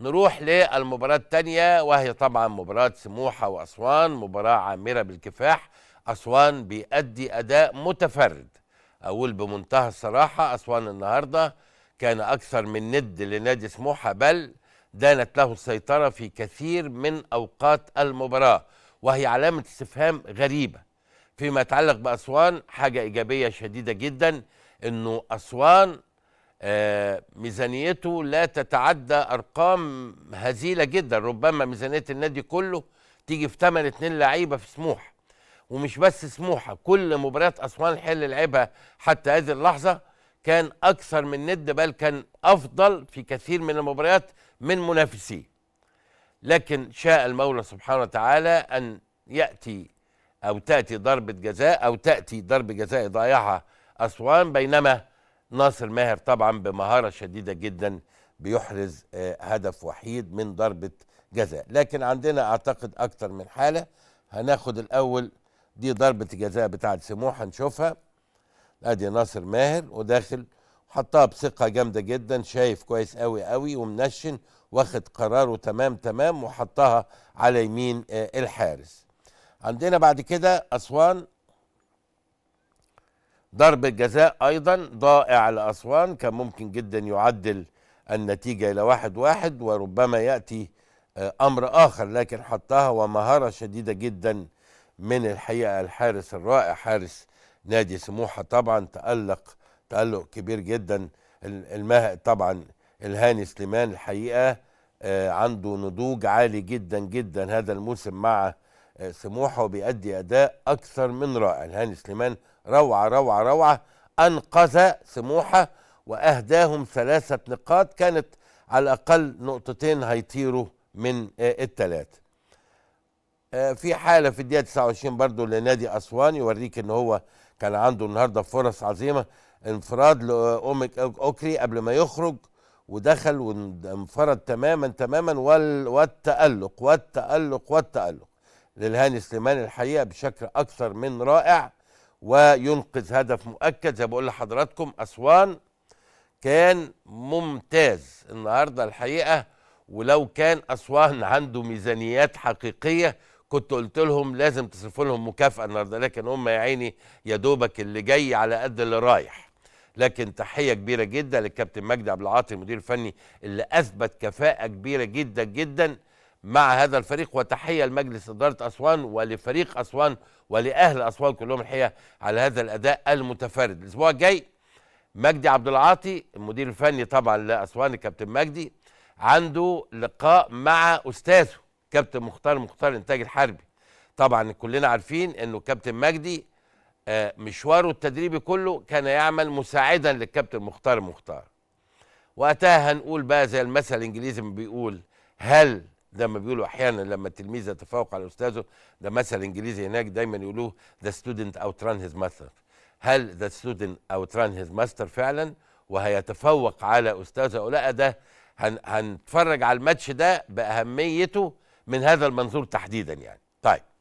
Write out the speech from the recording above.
نروح للمباراة الثانية وهي طبعا مباراة سموحة وأسوان مباراة عامرة بالكفاح أسوان بيأدي أداء متفرد أقول بمنتهى الصراحة أسوان النهاردة كان أكثر من ند لنادي سموحة بل دانت له السيطرة في كثير من أوقات المباراة وهي علامة استفهام غريبة فيما يتعلق بأسوان حاجة إيجابية شديدة جدا أنه أسوان آه، ميزانيته لا تتعدى ارقام هزيله جدا ربما ميزانيه النادي كله تيجي في ثمن اتنين لعيبه في سموحه ومش بس سموحه كل مباريات اسوان الحل لعبها حتى هذه اللحظه كان اكثر من ند بل كان افضل في كثير من المباريات من منافسيه لكن شاء المولى سبحانه وتعالى ان ياتي او تاتي ضربه جزاء او تاتي ضربه جزاء ضايعها اسوان بينما ناصر ماهر طبعا بمهارة شديدة جدا بيحرز آه، هدف وحيد من ضربة جزاء لكن عندنا أعتقد أكتر من حالة هناخد الأول دي ضربة جزاء بتاعة سموحة هنشوفها أدي ناصر ماهر وداخل حطها بثقة جامدة جدا شايف كويس قوي قوي ومنشن واخد قراره تمام تمام وحطها على يمين آه، الحارس عندنا بعد كده أسوان ضرب الجزاء أيضا ضائع لأسوان كان ممكن جدا يعدل النتيجة إلى واحد واحد وربما يأتي آه، أمر آخر لكن حطها ومهارة شديدة جدا من الحقيقة الحارس الرائع حارس نادي سموحة طبعا تألق تألق كبير جدا المه طبعا الهاني سليمان الحقيقة آه، عنده نضوج عالي جدا جدا هذا الموسم مع آه، سموحة وبيأدي أداء أكثر من رائع الهاني سليمان روعة روعة روعة أنقذ سموحة وأهداهم ثلاثة نقاط كانت على الأقل نقطتين هيطيروا من آه، الثلاث آه، في حالة في الدقيقة 29 برضو لنادي أسوان يوريك أن هو كان عنده النهاردة فرص عظيمة انفراد لأوميك أوكري قبل ما يخرج ودخل وانفرد تماما تماما والتألق والتألق والتألق للهاني سليمان الحقيقة بشكل أكثر من رائع وينقذ هدف مؤكد زي بقول لحضراتكم أسوان كان ممتاز النهارده الحقيقة ولو كان أسوان عنده ميزانيات حقيقية كنت قلت لهم لازم تصرفوا لهم مكافأة النهارده لكن هم يا عيني يا دوبك اللي جاي على قد اللي رايح لكن تحية كبيرة جدا للكابتن مجدي عبد العاطي المدير الفني اللي أثبت كفاءة كبيرة جدا جدا مع هذا الفريق وتحية لمجلس إدارة أسوان ولفريق أسوان ولأهل أسوان كلهم الحقيقة على هذا الأداء المتفرد الأسبوع الجاي مجدي عبد العاطي المدير الفني طبعا لأسوان الكابتن مجدي عنده لقاء مع أستاذه كابتن مختار مختار الإنتاج الحربي طبعا كلنا عارفين أنه كابتن مجدي آه، مشواره التدريبي كله كان يعمل مساعدا للكابتن مختار مختار وقتها هنقول بقى زي المثل الإنجليزي ما بيقول هل زي ما بيقولوا احيانا لما التلميذ يتفوق على استاذه ده مثل انجليزي هناك دايما يقولوه ذا ستودنت اوت ران هيز ماستر هل ذا ستودنت اوت ران هيز ماستر فعلا وهيتفوق على استاذه او لا ده هن هنتفرج على الماتش ده باهميته من هذا المنظور تحديدا يعني طيب